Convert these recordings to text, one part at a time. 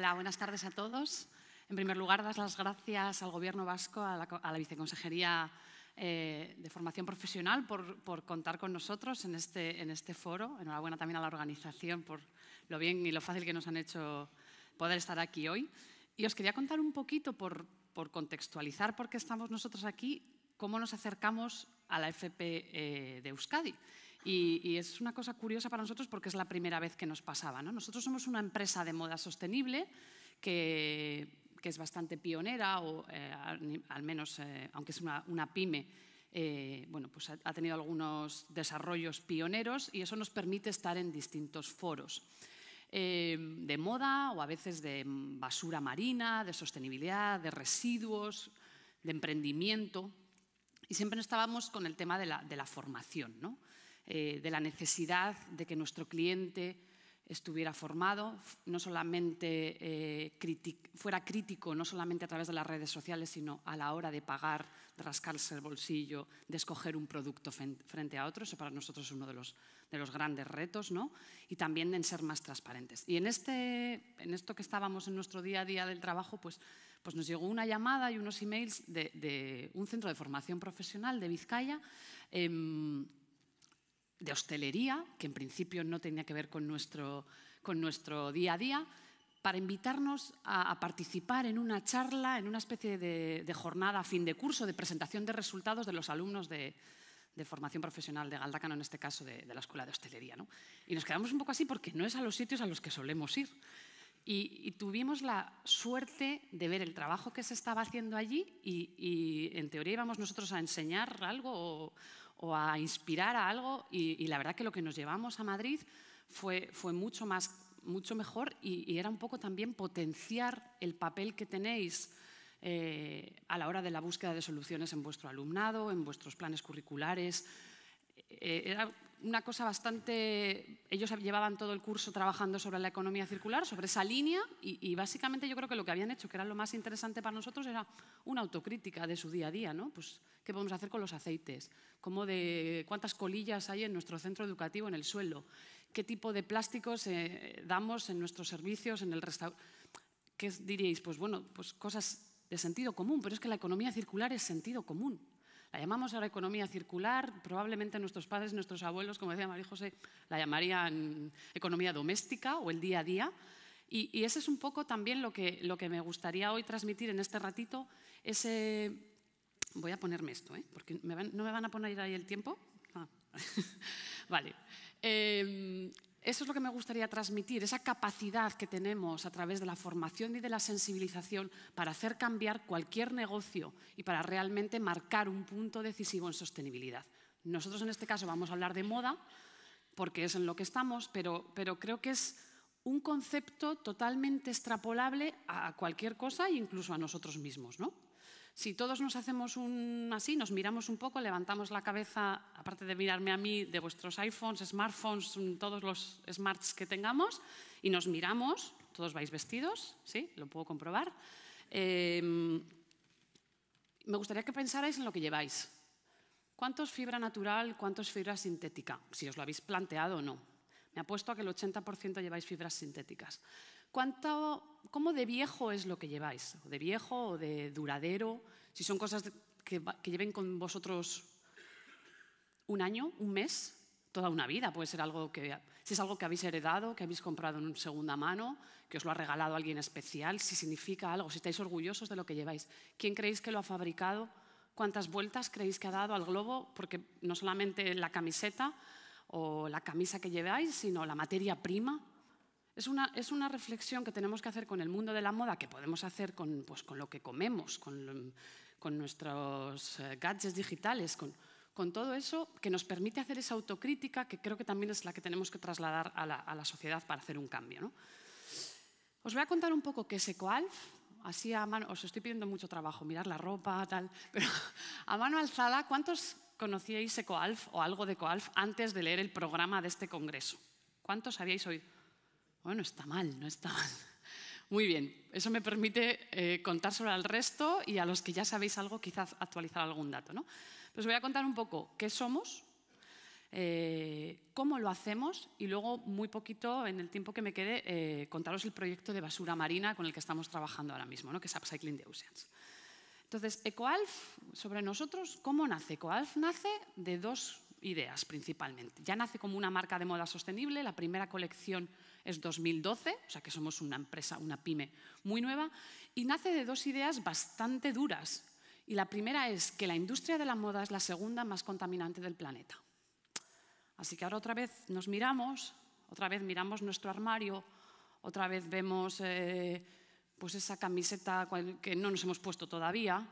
Hola, buenas tardes a todos. En primer lugar, dar las gracias al Gobierno vasco, a la, Viceconsejería eh, de Formación Profesional por, contar con nosotros este, en este, foro. Enhorabuena también a la organización por lo bien y lo fácil que nos han hecho poder estar aquí hoy. Y os quería contar un poquito, por, contextualizar por qué estamos nosotros aquí, cómo nos acercamos a la FP eh, de Euskadi. Y, es una cosa curiosa para nosotros porque es la primera vez que nos pasaba. ¿no? Nosotros somos una empresa de moda sostenible que, es bastante pionera, o eh, al, menos, eh, aunque es una, pyme, eh, bueno, pues ha, tenido algunos desarrollos pioneros y eso nos permite estar en distintos foros. de moda o a veces de basura marina, de sostenibilidad, de residuos, de emprendimiento. Y siempre estábamos con el tema de la, de la formación. ¿no? Eh, de la necesidad de que nuestro cliente estuviera formado, no solamente eh, fuera crítico, no solamente a través de las redes sociales, sino a la hora de pagar, de rascarse el bolsillo, de escoger un producto frente a otro. Eso para nosotros es uno de los, de los grandes retos, ¿no? Y también en ser más transparentes. Y en, este, en esto que estábamos en nuestro día a día del trabajo, pues, pues nos llegó una llamada y unos emails de, de un centro de formación profesional de Vizcaya. Em, de hostelería, que en principio no tenía que ver con nuestro, con nuestro día a día, para invitarnos a, participar en una charla, en una especie de, jornada a fin de curso, de presentación de resultados de los alumnos de, formación profesional de Galdacano, en este caso de, la Escuela de Hostelería. ¿no? Y nos quedamos un poco así porque no es a los sitios a los que solemos ir. Y, tuvimos la suerte de ver el trabajo que se estaba haciendo allí y, en teoría íbamos nosotros a enseñar algo o, o a inspirar a algo y, la verdad que lo que nos llevamos a Madrid fue, fue mucho, más, mucho mejor y, era un poco también potenciar el papel que tenéis eh, a la hora de la búsqueda de soluciones en vuestro alumnado, en vuestros planes curriculares. Eh, era una cosa bastante... Ellos llevaban todo el curso trabajando sobre la economía circular, sobre esa línea, y, básicamente yo creo que lo que habían hecho, que era lo más interesante para nosotros, era una autocrítica de su día a día, ¿no? Pues, ¿qué podemos hacer con los aceites? de cuántas colillas hay en nuestro centro educativo en el suelo? ¿Qué tipo de plásticos eh, damos en nuestros servicios, en el restaurante? ¿Qué diríais? Pues bueno, pues cosas de sentido común, pero es que la economía circular es sentido común. La llamamos ahora economía circular, probablemente nuestros padres, nuestros abuelos, como decía María José, la llamarían economía doméstica o el día a día. Y, y ese es un poco también lo que, lo que me gustaría hoy transmitir en este ratito, ese... Voy a ponerme esto, ¿eh? porque no me van a poner ahí el tiempo. Ah. vale. Em, eso es lo que me gustaría transmitir, esa capacidad que tenemos a través de la formación y de la sensibilización para hacer cambiar cualquier negocio y para realmente marcar un punto decisivo en sostenibilidad. Nosotros en este caso vamos a hablar de moda, porque es en lo que estamos, pero, creo que es un concepto totalmente extrapolable a cualquier cosa e incluso a nosotros mismos. ¿no? Si todos nos hacemos así, nos miramos un poco, levantamos la cabeza, aparte de mirarme a mí, de vuestros iPhones, smartphones, todos los smarts que tengamos, y nos miramos, todos vais vestidos, ¿sí? Lo puedo comprobar. Em, me gustaría que pensarais en lo que lleváis. ¿Cuántos fibra natural, cuántos fibra sintética? Si os lo habéis planteado o no. Me apuesto a que el 80% lleváis fibras sintéticas. ¿Cuánto, ¿Cómo de viejo es lo que lleváis? ¿De viejo o de duradero? Si son cosas que, que lleven con vosotros un año, un mes, toda una vida. Puede ser algo que, si es algo que habéis heredado, que habéis comprado en segunda mano, que os lo ha regalado alguien especial, si significa algo, si estáis orgullosos de lo que lleváis. ¿Quién creéis que lo ha fabricado? ¿Cuántas vueltas creéis que ha dado al globo? Porque no solamente la camiseta o la camisa que lleváis, sino la materia prima, es una, es una, reflexión que tenemos que hacer con el mundo de la moda, que podemos hacer con, pues, lo que comemos, con, nuestros eh, gadgets digitales, con, todo eso que nos permite hacer esa autocrítica que creo que también es la que tenemos que trasladar a la, sociedad para hacer un cambio. Os voy a contar un poco qué es EcoAlf. Así a mano, os estoy pidiendo mucho trabajo, mirar la ropa, tal, pero a mano alzada, ¿cuántos conocíais EcoAlf o algo de EcoAlf antes de leer el programa de este congreso? ¿Cuántos habíais oído? Bueno, está mal, no está mal. Muy bien, eso me permite eh, contar sobre el resto y a los que ya sabéis algo, quizás actualizar algún dato. ¿no? Pues voy a contar un poco qué somos, eh, cómo lo hacemos y luego, muy poquito, en el tiempo que me quede, eh, contaros el proyecto de basura marina con el que estamos trabajando ahora mismo, ¿no? que es Upcycling the Oceans. Entonces, EcoAlf, sobre nosotros, ¿cómo nace? EcoAlf nace de dos ideas principalmente. Ya nace como una marca de moda sostenible, la primera colección es 2012, o sea que somos una empresa, una pyme muy nueva, y nace de dos ideas bastante duras. Y la primera es que la industria de la moda es la segunda más contaminante del planeta. Así que ahora otra vez nos miramos, otra vez miramos nuestro armario, otra vez vemos eh, pues esa camiseta que no nos hemos puesto todavía,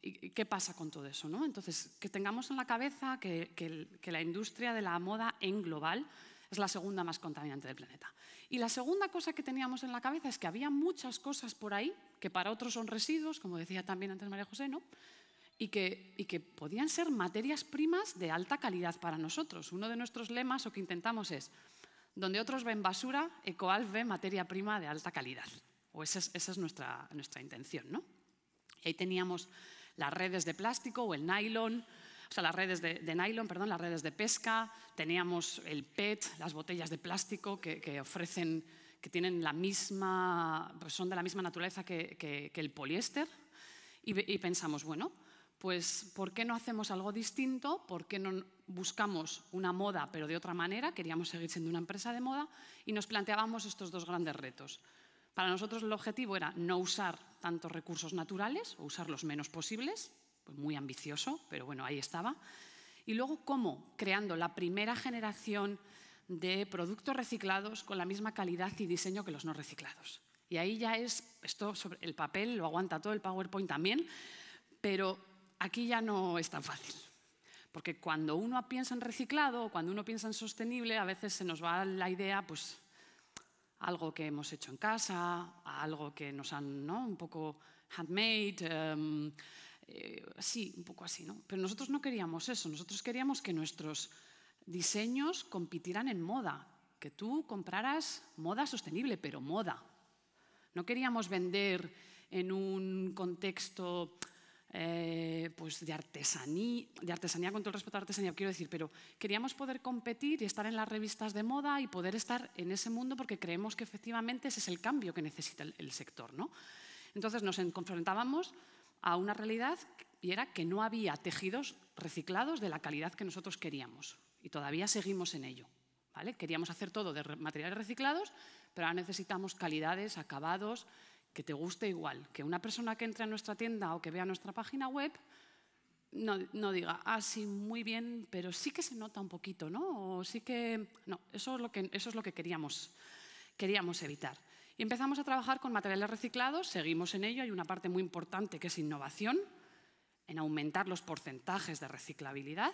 ¿Qué pasa con todo eso? ¿no? Entonces, que tengamos en la cabeza que, la industria de la moda en global es la segunda más contaminante del planeta. Y la segunda cosa que teníamos en la cabeza es que había muchas cosas por ahí que para otros son residuos, como decía también antes María José, ¿no? Y que, y que podían ser materias primas de alta calidad para nosotros. Uno de nuestros lemas o que intentamos es, donde otros ven basura, Ecoalf ve materia prima de alta calidad. O esa es, nuestra, nuestra intención, ¿no? Y ahí teníamos las redes de plástico o el nylon, o sea, las redes de, nylon, perdón, las redes de pesca, teníamos el PET, las botellas de plástico que, ofrecen, que tienen la misma, pues son de la misma naturaleza que, el poliéster, y, y pensamos, bueno, pues ¿por qué no hacemos algo distinto? ¿Por qué no buscamos una moda pero de otra manera? Queríamos seguir siendo una empresa de moda y nos planteábamos estos dos grandes retos. Para nosotros el objetivo era no usar tantos recursos naturales o usar los menos posibles, pues muy ambicioso, pero bueno, ahí estaba. Y luego cómo, creando la primera generación de productos reciclados con la misma calidad y diseño que los no reciclados. Y ahí ya es, esto sobre el papel lo aguanta todo, el PowerPoint también, pero aquí ya no es tan fácil. Porque cuando uno piensa en reciclado o cuando uno piensa en sostenible, a veces se nos va la idea, pues algo que hemos hecho en casa, algo que nos han, ¿no? Un poco handmade, em, eh, sí, un poco así, ¿no? Pero nosotros no queríamos eso, nosotros queríamos que nuestros diseños compitieran en moda, que tú compraras moda sostenible, pero moda. No queríamos vender en un contexto eh, pues de, artesanía, de artesanía, con todo el respeto a la artesanía, quiero decir, pero queríamos poder competir y estar en las revistas de moda y poder estar en ese mundo porque creemos que efectivamente ese es el cambio que necesita el, sector. ¿no? Entonces nos enfrentábamos a una realidad y era que no había tejidos reciclados de la calidad que nosotros queríamos y todavía seguimos en ello. ¿vale? Queríamos hacer todo de materiales reciclados, pero ahora necesitamos calidades, acabados, que te guste igual. Que una persona que entre a nuestra tienda o que vea nuestra página web no, diga, ah, sí, muy bien, pero sí que se nota un poquito, ¿no? sí que... No, eso es lo que, eso es lo que queríamos, queríamos evitar. Y empezamos a trabajar con materiales reciclados, seguimos en ello, hay una parte muy importante que es innovación, en aumentar los porcentajes de reciclabilidad,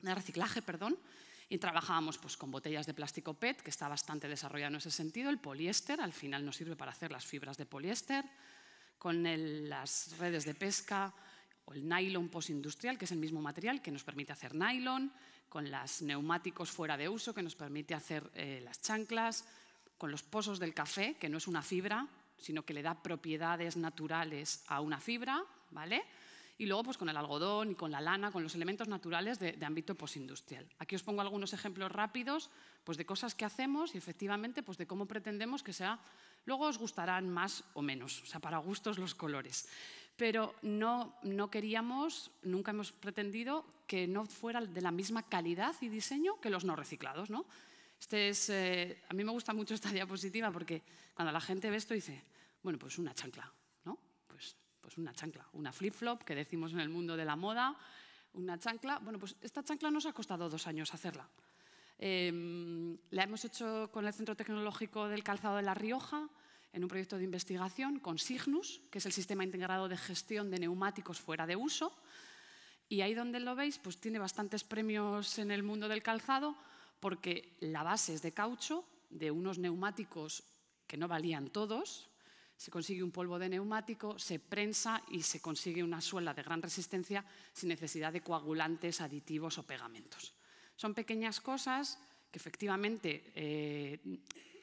de reciclaje, perdón, y trabajábamos pues, con botellas de plástico PET, que está bastante desarrollado en ese sentido, el poliéster, al final nos sirve para hacer las fibras de poliéster, con las redes de pesca o el nylon postindustrial, que es el mismo material que nos permite hacer nylon, con los neumáticos fuera de uso, que nos permite hacer eh, las chanclas, con los pozos del café, que no es una fibra, sino que le da propiedades naturales a una fibra, ¿vale? Y luego pues, con el algodón y con la lana, con los elementos naturales de, ámbito postindustrial. Aquí os pongo algunos ejemplos rápidos pues, de cosas que hacemos y efectivamente pues, de cómo pretendemos que sea. Luego os gustarán más o menos, o sea, para gustos los colores. Pero no, no queríamos, nunca hemos pretendido que no fuera de la misma calidad y diseño que los no reciclados, ¿no? Este es, eh, a mí me gusta mucho esta diapositiva porque cuando la gente ve esto dice, bueno, pues una chancla, pues una chancla, una flip-flop, que decimos en el mundo de la moda, una chancla. Bueno, pues esta chancla nos ha costado dos años hacerla. Em, la hemos hecho con el Centro Tecnológico del Calzado de La Rioja, en un proyecto de investigación con Signus, que es el sistema integrado de gestión de neumáticos fuera de uso. Y ahí donde lo veis, pues tiene bastantes premios en el mundo del calzado, porque la base es de caucho, de unos neumáticos que no valían todos, se consigue un polvo de neumático, se prensa y se consigue una suela de gran resistencia sin necesidad de coagulantes, aditivos o pegamentos. Son pequeñas cosas que efectivamente, eh,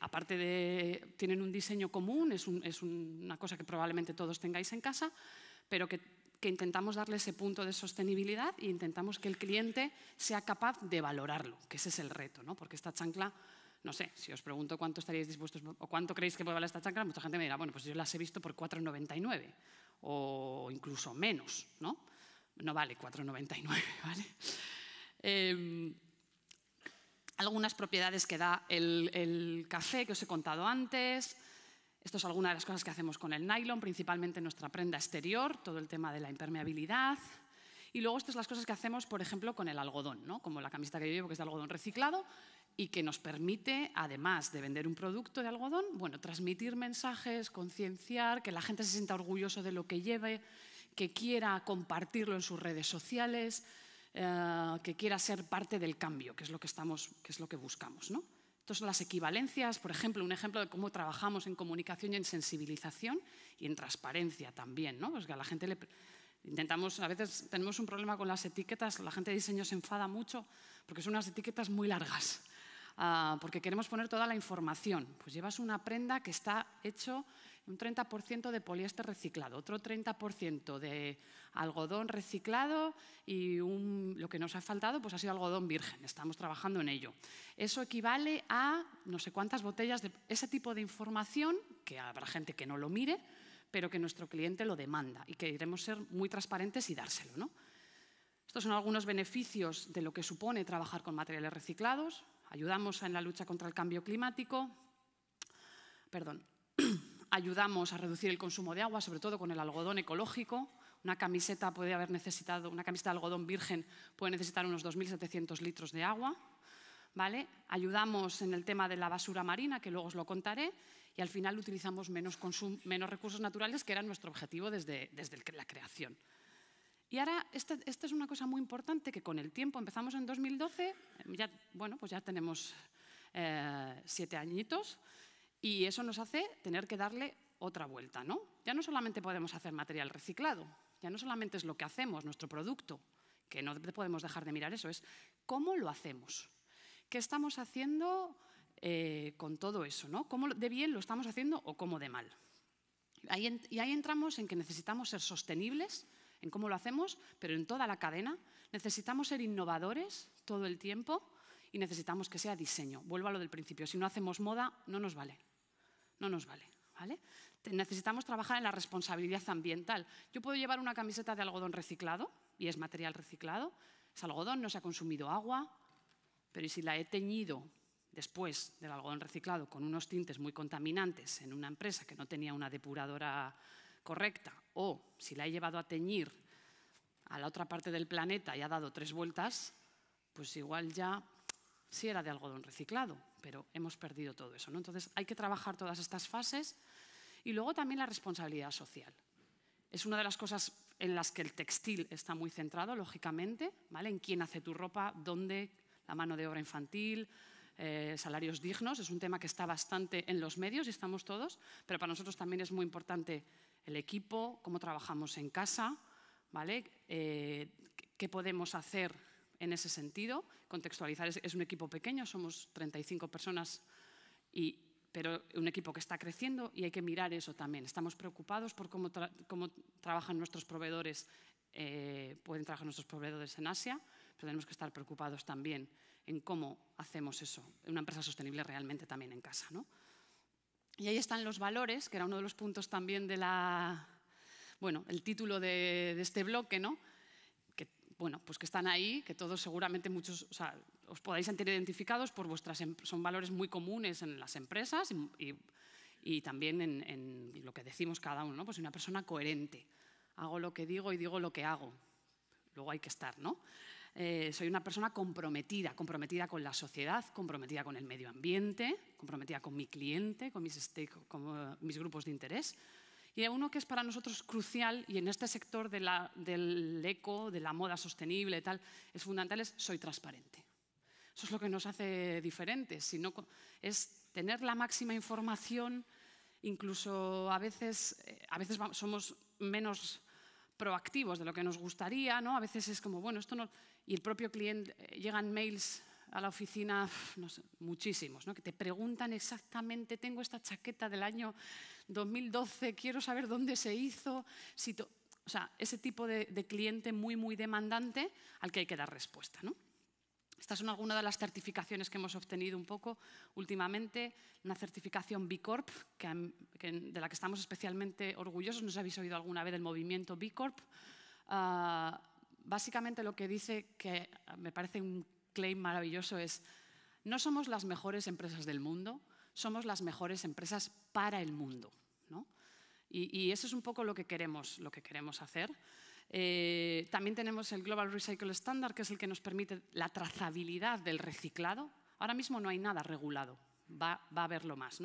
aparte de tienen un diseño común, es, una cosa que probablemente todos tengáis en casa, pero que, intentamos darle ese punto de sostenibilidad e intentamos que el cliente sea capaz de valorarlo, que ese es el reto, ¿no? porque esta chancla no sé, si os pregunto cuánto estaríais dispuestos o cuánto creéis que puede valer esta chancla, mucha gente me dirá, bueno, pues yo las he visto por 4,99 o incluso menos, ¿no? No vale 4,99, ¿vale? Em, algunas propiedades que da el, café que os he contado antes, esto es alguna de las cosas que hacemos con el nylon, principalmente nuestra prenda exterior, todo el tema de la impermeabilidad. Y luego estas son las cosas que hacemos, por ejemplo, con el algodón, ¿no? como la camiseta que yo llevo, que es de algodón reciclado, y que nos permite, además de vender un producto de algodón, bueno, transmitir mensajes, concienciar, que la gente se sienta orgulloso de lo que lleve, que quiera compartirlo en sus redes sociales, eh, que quiera ser parte del cambio, que es lo que, estamos, que, es lo que buscamos. ¿no? Entonces, las equivalencias, por ejemplo, un ejemplo de cómo trabajamos en comunicación y en sensibilización y en transparencia también, ¿no? Pues a la gente le, Intentamos, a veces tenemos un problema con las etiquetas, la gente de diseño se enfada mucho porque son unas etiquetas muy largas. Ah, porque queremos poner toda la información. Pues llevas una prenda que está hecho un 30% de poliéster reciclado, otro 30% de algodón reciclado y lo que nos ha faltado pues ha sido algodón virgen, estamos trabajando en ello. Eso equivale a no sé cuántas botellas de ese tipo de información, que habrá gente que no lo mire, pero que nuestro cliente lo demanda y que iremos ser muy transparentes y dárselo. ¿no? Estos son algunos beneficios de lo que supone trabajar con materiales reciclados, Ayudamos en la lucha contra el cambio climático, perdón, ayudamos a reducir el consumo de agua, sobre todo con el algodón ecológico. Una camiseta puede haber necesitado, una camiseta de algodón virgen puede necesitar unos 2.700 litros de agua. ¿Vale? Ayudamos en el tema de la basura marina, que luego os lo contaré, y al final utilizamos menos, recursos naturales, que era nuestro objetivo desde la creación. Y ahora, esta, es una cosa muy importante que con el tiempo, empezamos en 2012, ya, bueno, pues ya tenemos eh, siete añitos y eso nos hace tener que darle otra vuelta, ¿no? Ya no solamente podemos hacer material reciclado, ya no solamente es lo que hacemos, nuestro producto, que no podemos dejar de mirar eso, es cómo lo hacemos, qué estamos haciendo eh, con todo eso, ¿no? ¿Cómo de bien lo estamos haciendo o cómo de mal? y ahí entramos en que necesitamos ser sostenibles en cómo lo hacemos, pero en toda la cadena. Necesitamos ser innovadores todo el tiempo y necesitamos que sea diseño. Vuelvo a lo del principio. Si no hacemos moda, no nos vale. No nos vale. ¿vale? Necesitamos trabajar en la responsabilidad ambiental. Yo puedo llevar una camiseta de algodón reciclado, y es material reciclado. Es algodón, no se ha consumido agua, pero ¿y si la he teñido después del algodón reciclado con unos tintes muy contaminantes en una empresa que no tenía una depuradora correcta o si la he llevado a teñir a la otra parte del planeta y ha dado tres vueltas, pues igual ya sí era de algodón reciclado, pero hemos perdido todo eso. ¿no? Entonces hay que trabajar todas estas fases y luego también la responsabilidad social. Es una de las cosas en las que el textil está muy centrado, lógicamente, ¿vale? en quién hace tu ropa, dónde, la mano de obra infantil, eh, salarios dignos. Es un tema que está bastante en los medios y estamos todos, pero para nosotros también es muy importante el equipo, cómo trabajamos en casa, ¿vale? Eh, qué podemos hacer en ese sentido. Contextualizar, es, un equipo pequeño, somos 35 personas, pero un equipo que está creciendo y hay que mirar eso también. Estamos preocupados por cómo, trabajan nuestros proveedores, eh, pueden trabajar nuestros proveedores en Asia, pero tenemos que estar preocupados también en cómo hacemos eso, una empresa sostenible realmente también en casa. ¿no? Y ahí están los valores, que era uno de los puntos también de la, bueno, el título de, este bloque, ¿no? Que, bueno, pues que están ahí, que todos seguramente muchos, o sea, os podáis sentir identificados por vuestras, em, son valores muy comunes en las empresas y, también en, en, lo que decimos cada uno, ¿no? Pues una persona coherente. Hago lo que digo y digo lo que hago. Luego hay que estar, ¿no? Eh, soy una persona comprometida, comprometida con la sociedad, comprometida con el medio ambiente, comprometida con mi cliente, con mis, eh, mis grupos de interés. Y uno que es para nosotros crucial y en este sector de la, del eco, de la moda sostenible, tal, es fundamental, es soy transparente. Eso es lo que nos hace diferentes, sino es tener la máxima información, incluso a veces, eh, a veces somos menos proactivos de lo que nos gustaría, ¿no? A veces es como, bueno, esto no y el propio cliente, eh, llegan mails a la oficina, no sé, muchísimos, ¿no? que te preguntan exactamente, tengo esta chaqueta del año 2012, quiero saber dónde se hizo, si o sea, ese tipo de, cliente muy, muy demandante al que hay que dar respuesta. ¿no? Estas son algunas de las certificaciones que hemos obtenido un poco últimamente. Una certificación B Corp, que, de la que estamos especialmente orgullosos. No sé si habéis oído alguna vez del movimiento B Corp. Ah, básicamente lo que dice, que me parece un claim maravilloso, es no somos las mejores empresas del mundo, somos las mejores empresas para el mundo. Y, eso es un poco lo que queremos, lo que queremos hacer. Eh, también tenemos el Global Recycle Standard, que es el que nos permite la trazabilidad del reciclado. Ahora mismo no hay nada regulado, va, a haberlo más.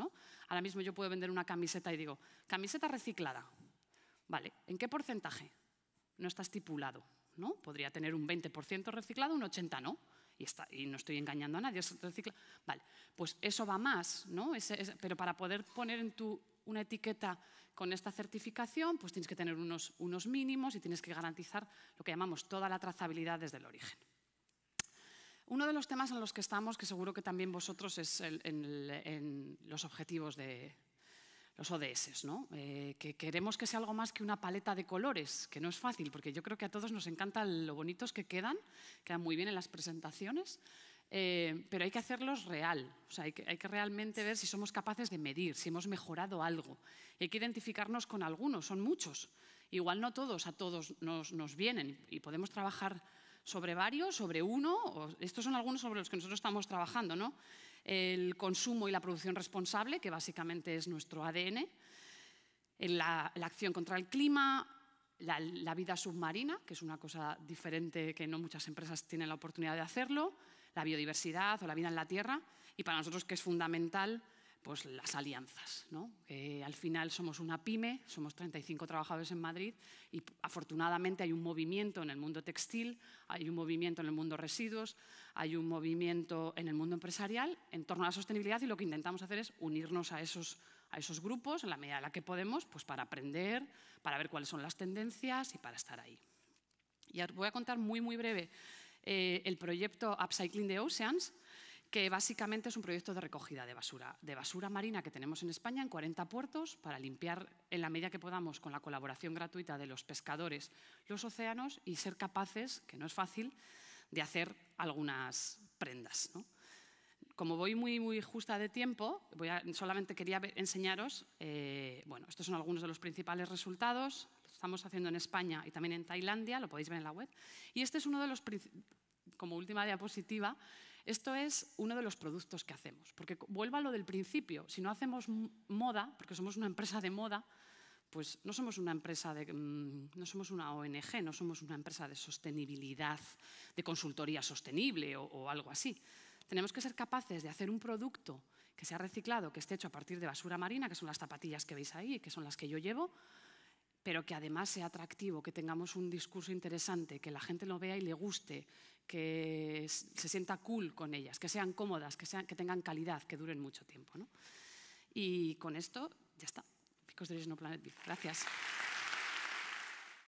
Ahora mismo yo puedo vender una camiseta y digo, camiseta reciclada. Vale, ¿en qué porcentaje? No está estipulado. Podría tener un 20% reciclado, un 80% no. Y, no estoy engañando a nadie, Vale, pues eso va más, ¿no? pero para poder poner en tu una etiqueta con esta certificación, pues tienes que tener unos, mínimos y tienes que garantizar lo que llamamos toda la trazabilidad desde el origen. Uno de los temas en los que estamos, que seguro que también vosotros, es en los objetivos de, los ODS, ¿no? Eh, que queremos que sea algo más que una paleta de colores, que no es fácil, porque yo creo que a todos nos encanta lo bonitos que quedan, quedan muy bien en las presentaciones, eh, pero hay que hacerlos real, o hay, que, realmente ver si somos capaces de medir, si hemos mejorado algo. hay que identificarnos con algunos, son muchos. Igual no todos, a todos nos, nos vienen y podemos trabajar sobre varios, sobre uno, estos son algunos sobre los que nosotros estamos trabajando, ¿no? el consumo y la producción responsable, que básicamente es nuestro ADN, la, acción contra el clima, la, vida submarina, que es una cosa diferente que no muchas empresas tienen la oportunidad de hacerlo, la biodiversidad o la vida en la Tierra, y para nosotros que es fundamental pues las alianzas, ¿no? al final somos una pyme, somos 35 trabajadores en Madrid y afortunadamente hay un movimiento en el mundo textil, hay un movimiento en el mundo residuos, hay un movimiento en el mundo empresarial en torno a la sostenibilidad y lo que intentamos hacer es unirnos a esos, a esos grupos en la medida en la que podemos pues para aprender, para ver cuáles son las tendencias y para estar ahí. Y os voy a contar muy, muy breve eh, el proyecto Upcycling the Oceans, que básicamente es un proyecto de recogida de basura, de basura marina que tenemos en España en 40 puertos para limpiar en la medida que podamos con la colaboración gratuita de los pescadores los océanos y ser capaces, que no es fácil, de hacer algunas prendas. Como voy muy, muy justa de tiempo, solamente quería enseñaros, eh, bueno, estos son algunos de los principales resultados, lo estamos haciendo en España y también en Tailandia, lo podéis ver en la web, y este es uno de los como última diapositiva, esto es uno de los productos que hacemos. Porque vuelva a lo del principio, si no hacemos moda, porque somos una empresa de moda, pues no somos una empresa de, mm, no somos una ONG, no somos una empresa de sostenibilidad, de consultoría sostenible o, algo así. Tenemos que ser capaces de hacer un producto que sea reciclado, que esté hecho a partir de basura marina, que son las zapatillas que veis ahí, que son las que yo llevo, pero que además sea atractivo, que tengamos un discurso interesante, que la gente lo vea y le guste, que se sienta cool con ellas, que sean cómodas, que, sean, que tengan calidad, que duren mucho tiempo. ¿no? Y con esto ya está que os diréis no Planet Gracias.